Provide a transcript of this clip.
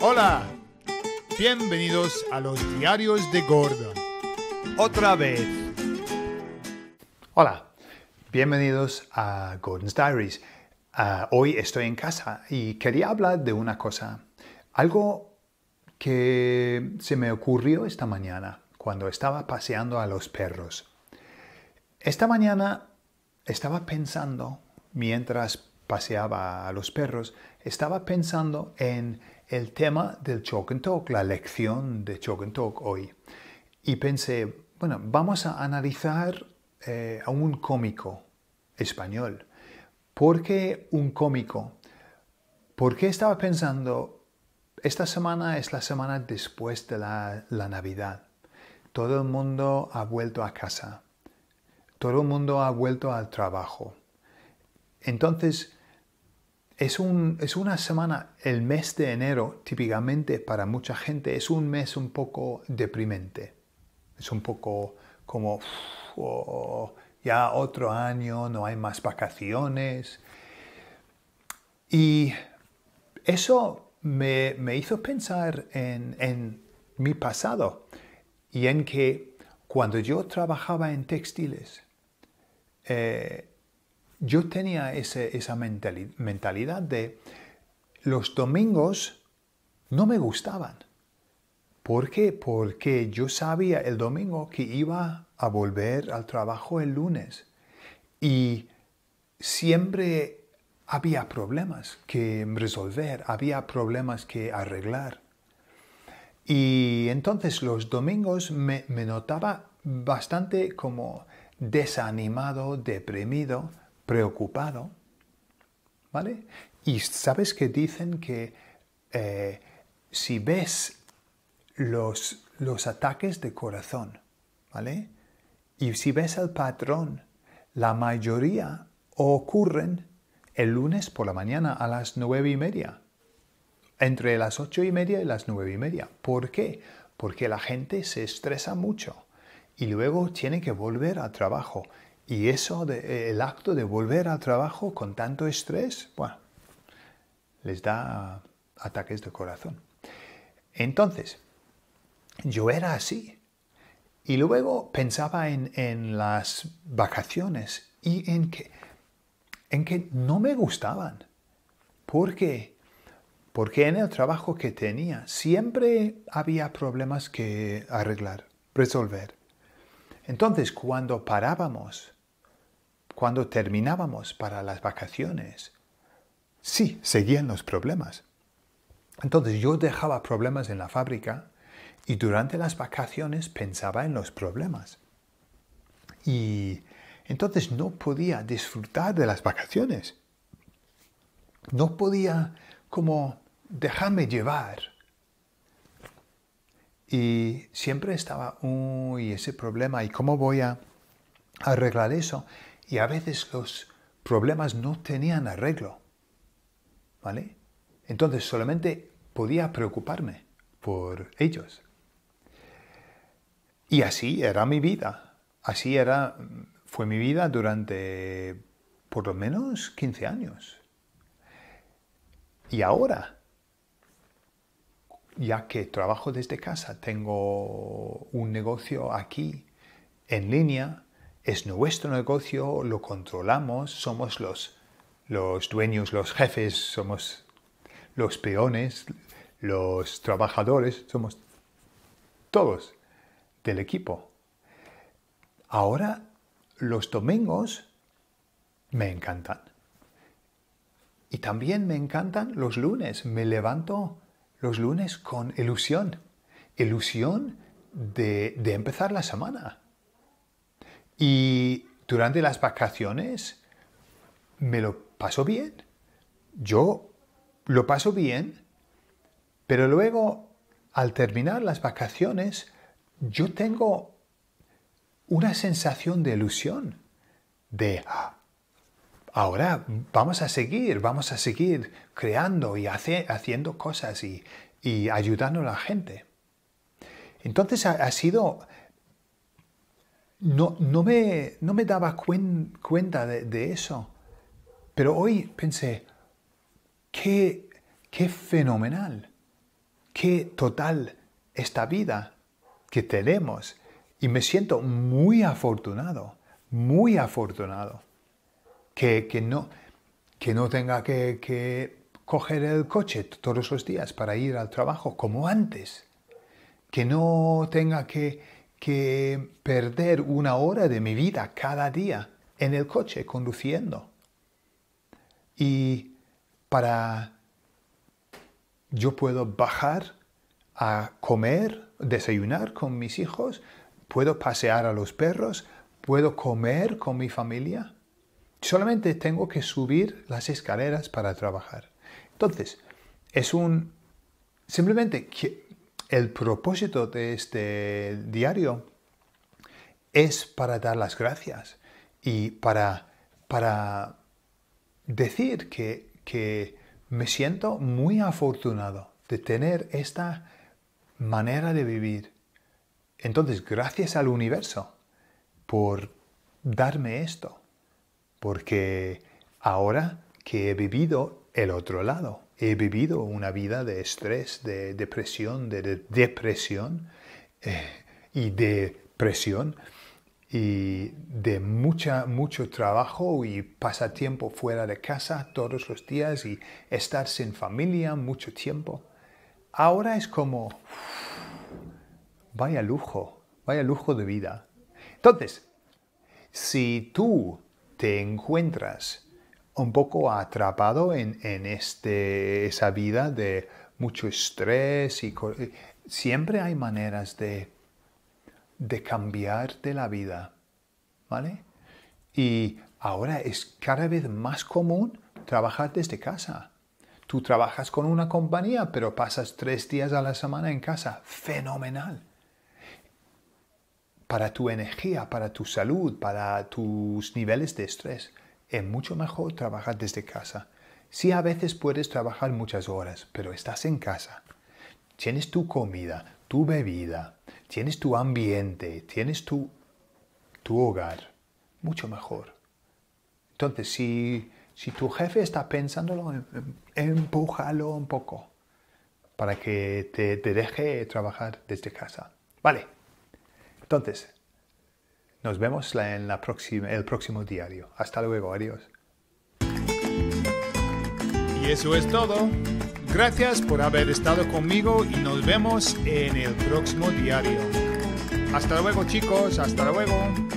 Hola, bienvenidos a los diarios de Gordon. Otra vez. Hola, bienvenidos a Gordon's Diaries. Ah, hoy estoy en casa y quería hablar de una cosa, algo que se me ocurrió esta mañana cuando estaba paseando a los perros. Esta mañana estaba pensando mientras paseaba a los perros, estaba pensando en el tema del Choke and Talk, la lección de Choke and Talk hoy. Y pensé, bueno, vamos a analizar eh, a un cómico español. ¿Por qué un cómico? Porque estaba pensando, esta semana es la semana después de la, la Navidad. Todo el mundo ha vuelto a casa. Todo el mundo ha vuelto al trabajo. Entonces, es, un, es una semana, el mes de enero típicamente para mucha gente es un mes un poco deprimente. Es un poco como, oh, ya otro año, no hay más vacaciones. Y eso me, me hizo pensar en, en mi pasado y en que cuando yo trabajaba en textiles, eh, yo tenía esa mentalidad de los domingos no me gustaban. ¿Por qué? Porque yo sabía el domingo que iba a volver al trabajo el lunes y siempre había problemas que resolver, había problemas que arreglar. Y entonces los domingos me notaba bastante como desanimado, deprimido, preocupado, ¿vale? Y sabes que dicen que eh, si ves los, los ataques de corazón, ¿vale? Y si ves el patrón, la mayoría ocurren el lunes por la mañana a las nueve y media. Entre las ocho y media y las nueve y media. ¿Por qué? Porque la gente se estresa mucho y luego tiene que volver al trabajo y eso, el acto de volver al trabajo con tanto estrés, bueno, les da ataques de corazón. Entonces, yo era así. Y luego pensaba en, las vacaciones y en que, en que no me gustaban. ¿Por qué? Porque en el trabajo que tenía siempre había problemas que arreglar, resolver. Entonces, cuando parábamos cuando terminábamos para las vacaciones, sí, seguían los problemas. Entonces yo dejaba problemas en la fábrica y durante las vacaciones pensaba en los problemas. Y entonces no podía disfrutar de las vacaciones. No podía como dejarme llevar. Y siempre estaba, uy, ese problema, ¿y cómo voy a arreglar eso? Y a veces los problemas no tenían arreglo. ¿Vale? Entonces solamente podía preocuparme por ellos. Y así era mi vida. Así era, fue mi vida durante por lo menos 15 años. Y ahora, ya que trabajo desde casa, tengo un negocio aquí en línea, es nuestro negocio, lo controlamos, somos los, los dueños, los jefes, somos los peones, los trabajadores, somos todos del equipo. Ahora los domingos me encantan. Y también me encantan los lunes. Me levanto los lunes con ilusión. Ilusión de, de empezar la semana. Y durante las vacaciones me lo paso bien. Yo lo paso bien, pero luego al terminar las vacaciones yo tengo una sensación de ilusión, de ah, ahora vamos a seguir, vamos a seguir creando y haciendo cosas y, ayudando a la gente. Entonces ha sido no, no, me, daba cuenta de, eso. Pero hoy pensé, qué, qué fenomenal, qué total esta vida que tenemos. Y me siento muy afortunado, muy afortunado, que, no, que no tenga que, que coger el coche todos los días para ir al trabajo como antes, que no tenga que que perder una hora de mi vida cada día en el coche conduciendo. Y para yo puedo bajar a comer, desayunar con mis hijos, puedo pasear a los perros, puedo comer con mi familia. Solamente tengo que subir las escaleras para trabajar. Entonces, es un... Simplemente el propósito de este diario es para dar las gracias y para, decir que me siento muy afortunado de tener esta manera de vivir. Entonces, gracias al universo por darme esto, porque ahora que he vivido el otro lado he vivido una vida de estrés, de depresión, de, depresión eh, y de presión y de mucha, mucho trabajo y pasatiempo fuera de casa todos los días y estar sin familia mucho tiempo. Ahora es como, vaya lujo, vaya lujo de vida. Entonces, si tú te encuentras un poco atrapado en, este, esa vida de mucho estrés y siempre hay maneras de, de cambiarte la vida, ¿vale? Y ahora es cada vez más común trabajar desde casa. Tú trabajas con una compañía, pero pasas tres días a la semana en casa. Fenomenal. Para tu energía, para tu salud, para tus niveles de estrés es mucho mejor trabajar desde casa. Sí, a veces puedes trabajar muchas horas, pero estás en casa. Tienes tu comida, tu bebida, tienes tu ambiente, tienes tu, tu hogar. Mucho mejor. Entonces, si, si tu jefe está pensándolo, em, em, empújalo un poco para que te deje trabajar desde casa. Vale. Entonces, nos vemos en el próximo diario. Hasta luego, adiós. Y eso es todo. Gracias por haber estado conmigo y nos vemos en el próximo diario. Hasta luego chicos, hasta luego.